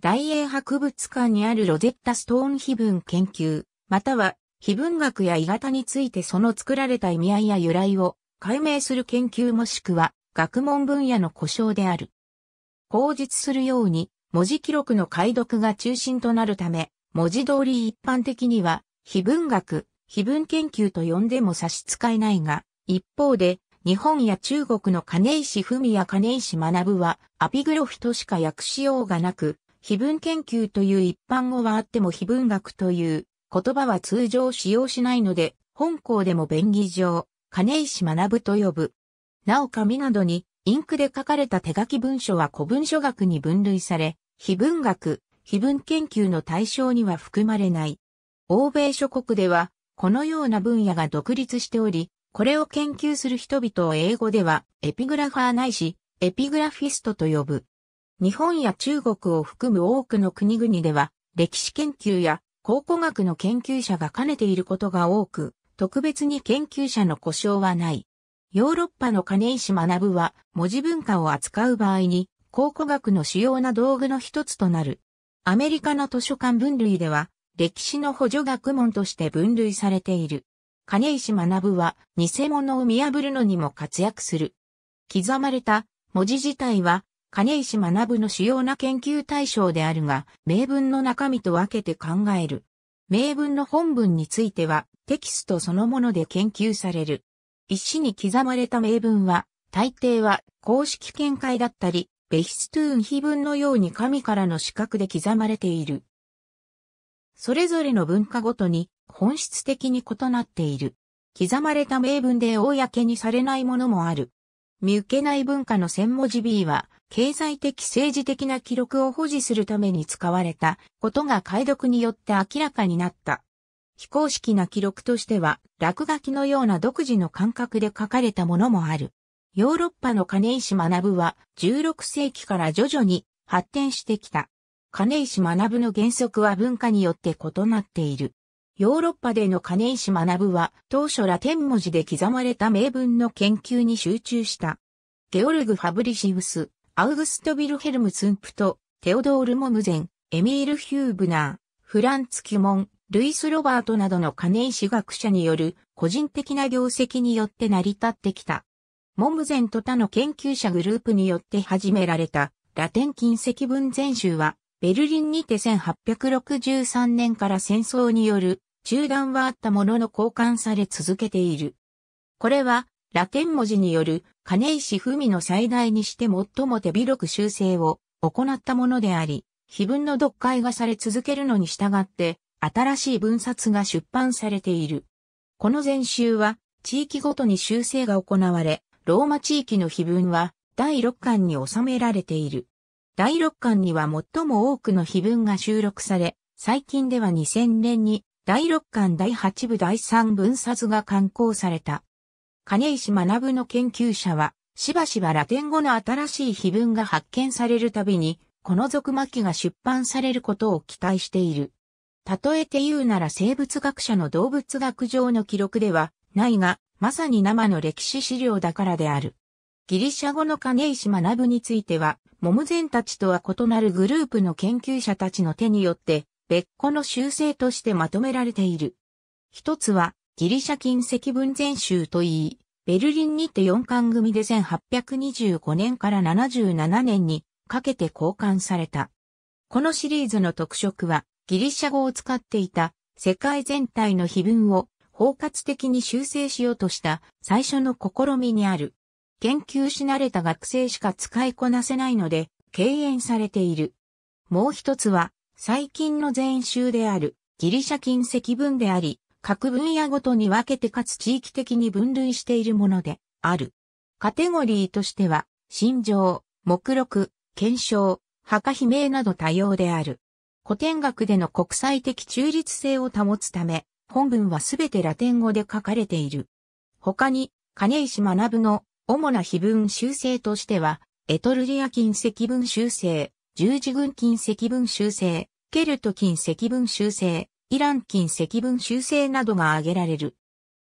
大英博物館にあるロゼッタ・ストーン碑文研究、または碑文学や鋳型についてその作られた意味合いや由来を解明する研究もしくは学問分野の故障である。口述するように文字記録の解読が中心となるため、文字通り一般的には非文学、非文研究と呼んでも差し支えないが、一方で日本や中国の金石文や金石学はアピグロフとしか訳しようがなく、非文研究という一般語はあっても非文学という言葉は通常使用しないので、本校でも便宜上、金石学と呼ぶ。なお紙などにインクで書かれた手書き文書は古文書学に分類され、非文学、非文研究の対象には含まれない。欧米諸国では、このような分野が独立しており、これを研究する人々を英語ではエピグラファーないし、エピグラフィストと呼ぶ。日本や中国を含む多くの国々では、歴史研究や考古学の研究者が兼ねていることが多く、特別に研究者の故障はない。ヨーロッパの金石学は、文字文化を扱う場合に、考古学の主要な道具の一つとなる。アメリカの図書館分類では、歴史の補助学問として分類されている。金石学は、偽物を見破るのにも活躍する。刻まれた文字自体は、金石学の主要な研究対象であるが、名文の中身と分けて考える。名文の本文については、テキストそのもので研究される。一詞に刻まれた名文は、大抵は公式見解だったり、ベヒストゥーン碑文のように神からの資格で刻まれている。それぞれの文化ごとに本質的に異なっている。刻まれた名文で公にされないものもある。見受けない文化の千文字 B は、経済的政治的な記録を保持するために使われたことが解読によって明らかになった。非公式な記録としては、落書きのような独自の感覚で書かれたものもある。ヨーロッパの金石学は16世紀から徐々に発展してきた。金石学の原則は文化によって異なっている。ヨーロッパでの金石学は当初ラテン文字で刻まれた名文の研究に集中した。ゲオルグ・ファブリシウス、アウグスト・ビルヘルム・ツンプト、テオドール・モムゼン、エミール・ヒューブナー、フランツ・キュモン、ルイス・ロバートなどのカネイ史学者による個人的な業績によって成り立ってきた。モムゼンと他の研究者グループによって始められたラテン近石文全集はベルリンにて1863年から戦争による中断はあったものの交換され続けている。これはラテン文字による金石文の最大にして最も手広く修正を行ったものであり、碑文の読解がされ続けるのに従って、新しい文冊が出版されている。この全集は、地域ごとに修正が行われ、ローマ地域の碑文は、第6巻に収められている。第6巻には最も多くの碑文が収録され、最近では2000年に、第6巻第8部第3文冊が刊行された。金石学の研究者は、しばしばラテン語の新しい碑文が発見されるたびに、この俗巻が出版されることを期待している。例えて言うなら生物学者の動物学上の記録ではないが、まさに生の歴史資料だからである。ギリシャ語の金石学については、モムゼンたちとは異なるグループの研究者たちの手によって、別個の修正としてまとめられている。一つは、ギリシャ近石文全集といい、ベルリンにて4巻組で1825年から77年にかけて交換された。このシリーズの特色は、ギリシャ語を使っていた世界全体の碑文を包括的に修正しようとした最初の試みにある。研究し慣れた学生しか使いこなせないので、敬遠されている。もう一つは、最近の全集であるギリシャ近石文であり、各分野ごとに分けてかつ地域的に分類しているものである。カテゴリーとしては、心情、目録、検証、墓碑鳴など多様である。古典学での国際的中立性を保つため、本文はすべてラテン語で書かれている。他に、金石学の主な碑文修正としては、エトルリア金石文修正、十字軍金石文修正、ケルト金石文修正、イラン近積分修正などが挙げられる。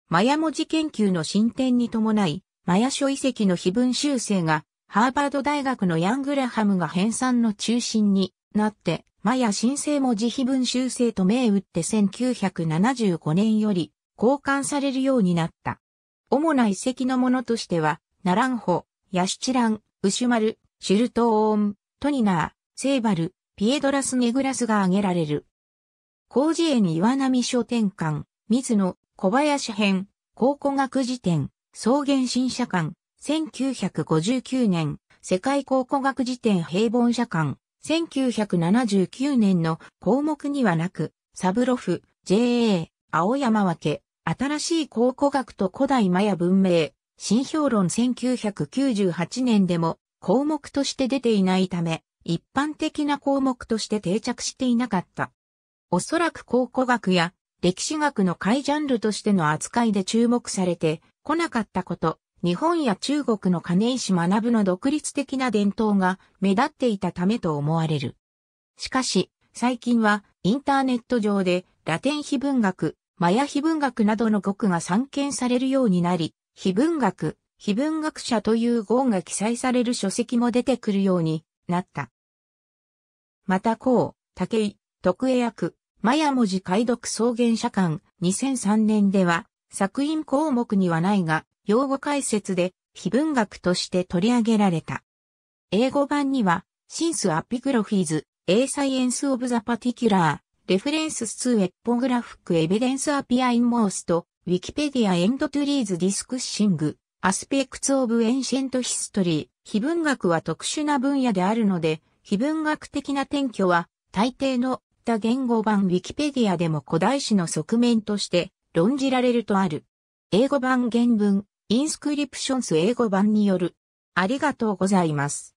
マヤ文字研究の進展に伴い、マヤ書遺跡の非分修正が、ハーバード大学のヤングラハムが編纂の中心になって、マヤ新生文字非分修正と銘打って1975年より交換されるようになった。主な遺跡のものとしては、ナランホ、ヤシチラン、ウシュマル、シュルトーン、トニナー、セーバル、ピエドラス・ネグラスが挙げられる。工事園岩波書店館、水野、小林編、考古学辞典、草原新社館、1959年、世界考古学辞典平凡社館、1979年の項目にはなく、サブロフ、JA、青山分け、新しい考古学と古代マヤ文明、新評論1998年でも項目として出ていないため、一般的な項目として定着していなかった。おそらく考古学や歴史学の会ジャンルとしての扱いで注目されてこなかったこと、日本や中国の金石学の独立的な伝統が目立っていたためと思われる。しかし、最近はインターネット上でラテン非文学、マヤ非文学などの語句が散見されるようになり、非文学、非文学者という号が記載される書籍も出てくるようになった。また、こう、竹井、徳江役、マヤ文字解読草原社館2003年では、作品項目にはないが、用語解説で非文学として取り上げられた。英語版には、シンス・アピグロフィーズ、A Science of the Particular, r e f e r e n c e to e p h o g r a p h i c Evidence Appearing Most, Wikipedia and Trees Discussing, Aspects of Ancient History。非文学は特殊な分野であるので、非文学的な転居は、大抵のった言語版ウィキペディアでも古代史の側面として論じられるとある。英語版原文、インスクリプションス英語版による。ありがとうございます。